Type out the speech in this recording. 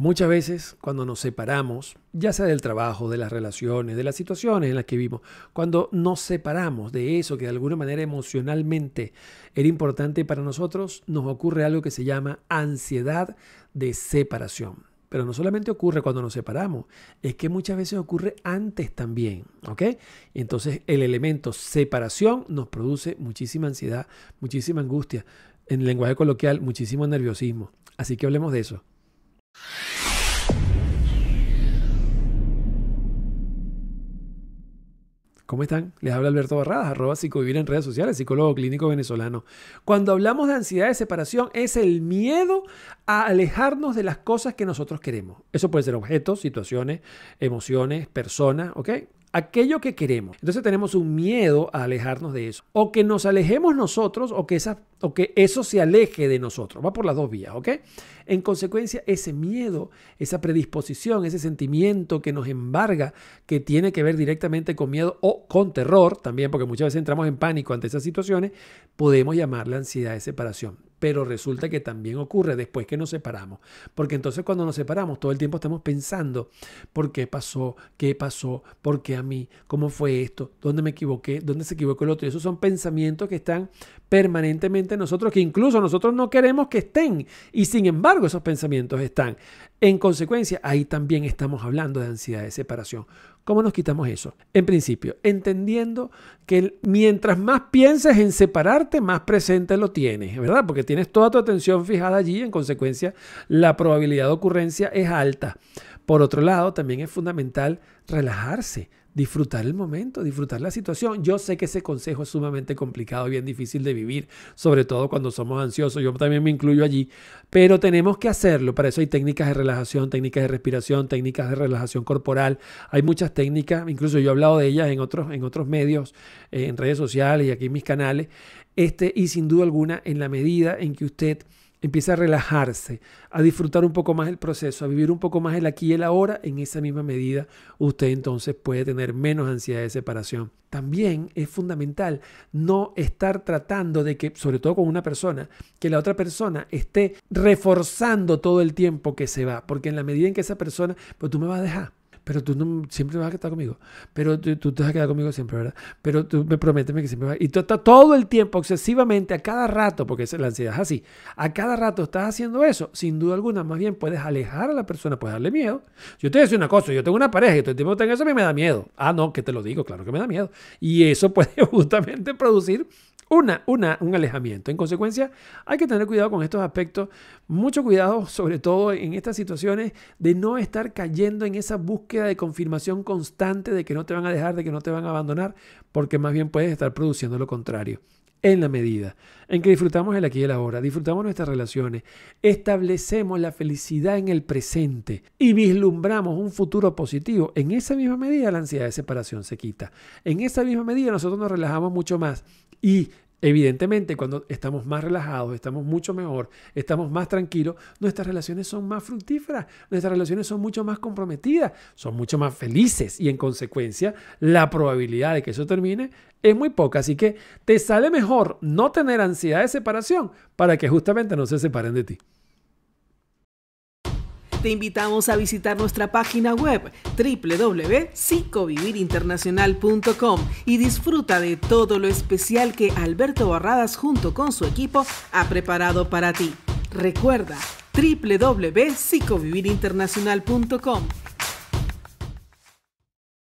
Muchas veces cuando nos separamos, ya sea del trabajo, de las relaciones, de las situaciones en las que vivimos, cuando nos separamos de eso que de alguna manera emocionalmente era importante para nosotros, nos ocurre algo que se llama ansiedad de separación. Pero no solamente ocurre cuando nos separamos, es que muchas veces ocurre antes también, ¿ok? Entonces el elemento separación nos produce muchísima ansiedad, muchísima angustia, en lenguaje coloquial, muchísimo nerviosismo. Así que hablemos de eso. ¿Cómo están? Les habla Alberto Barradas, arroba psicovivir en redes sociales, psicólogo clínico venezolano. Cuando hablamos de ansiedad de separación es el miedo a alejarnos de las cosas que nosotros queremos. Eso puede ser objetos, situaciones, emociones, personas, ¿ok? aquello que queremos. Entonces tenemos un miedo a alejarnos de eso. O que nos alejemos nosotros o que, que eso se aleje de nosotros. Va por las dos vías, ¿ok? En consecuencia, ese miedo, esa predisposición, ese sentimiento que nos embarga, que tiene que ver directamente con miedo o con terror, también porque muchas veces entramos en pánico ante esas situaciones, podemos llamarle ansiedad de separación pero resulta que también ocurre después que nos separamos. Porque entonces cuando nos separamos todo el tiempo estamos pensando, ¿por qué pasó? ¿Qué pasó? ¿Por qué a mí? ¿Cómo fue esto? ¿Dónde me equivoqué? ¿Dónde se equivocó el otro? Y esos son pensamientos que están permanentemente en nosotros, que incluso nosotros no queremos que estén. Y sin embargo esos pensamientos están. En consecuencia, ahí también estamos hablando de ansiedad de separación. ¿Cómo nos quitamos eso? En principio, entendiendo que mientras más pienses en separarte, más presente lo tienes, ¿verdad? Porque tienes toda tu atención fijada allí, en consecuencia, la probabilidad de ocurrencia es alta. Por otro lado, también es fundamental relajarse, disfrutar el momento, disfrutar la situación. Yo sé que ese consejo es sumamente complicado y bien difícil de vivir, sobre todo cuando somos ansiosos, yo también me incluyo allí, pero tenemos que hacerlo. Para eso hay técnicas de relajación, técnicas de respiración, técnicas de relajación corporal, hay muchas técnicas, incluso yo he hablado de ellas en otros, en otros medios, eh, en redes sociales y aquí en mis canales, este, y sin duda alguna, en la medida en que usted empieza a relajarse, a disfrutar un poco más el proceso, a vivir un poco más el aquí y el ahora, en esa misma medida usted entonces puede tener menos ansiedad de separación. También es fundamental no estar tratando de que, sobre todo con una persona, que la otra persona esté reforzando todo el tiempo que se va, porque en la medida en que esa persona, pues tú me vas a dejar, pero tú no, siempre vas a quedar conmigo. Pero tú, te vas a quedar conmigo siempre, ¿verdad? Pero tú me prometes que siempre vas. Y tú estás todo el tiempo, obsesivamente, a cada rato, porque la ansiedad es así, a cada rato estás haciendo eso, sin duda alguna, más bien puedes alejar a la persona, puedes darle miedo. Yo te voy a decir una cosa, yo tengo una pareja y todo el tiempo tengo eso, a mí me da miedo. Ah, no, que te lo digo, claro que me da miedo. Y eso puede justamente producir una, una, un alejamiento. En consecuencia, hay que tener cuidado con estos aspectos, mucho cuidado sobre todo en estas situaciones de no estar cayendo en esa búsqueda de confirmación constante de que no te van a dejar, de que no te van a abandonar, porque más bien puedes estar produciendo lo contrario en la medida en que disfrutamos el aquí y el ahora, disfrutamos nuestras relaciones, establecemos la felicidad en el presente y vislumbramos un futuro positivo, en esa misma medida la ansiedad de separación se quita. En esa misma medida nosotros nos relajamos mucho más y Evidentemente, cuando estamos más relajados, estamos mucho mejor, estamos más tranquilos, nuestras relaciones son más fructíferas, nuestras relaciones son mucho más comprometidas, son mucho más felices y en consecuencia la probabilidad de que eso termine es muy poca. Así que te sale mejor no tener ansiedad de separación para que justamente no se separen de ti te invitamos a visitar nuestra página web www.psicovivirinternacional.com y disfruta de todo lo especial que Alberto Barradas junto con su equipo ha preparado para ti. Recuerda www.psicovivirinternacional.com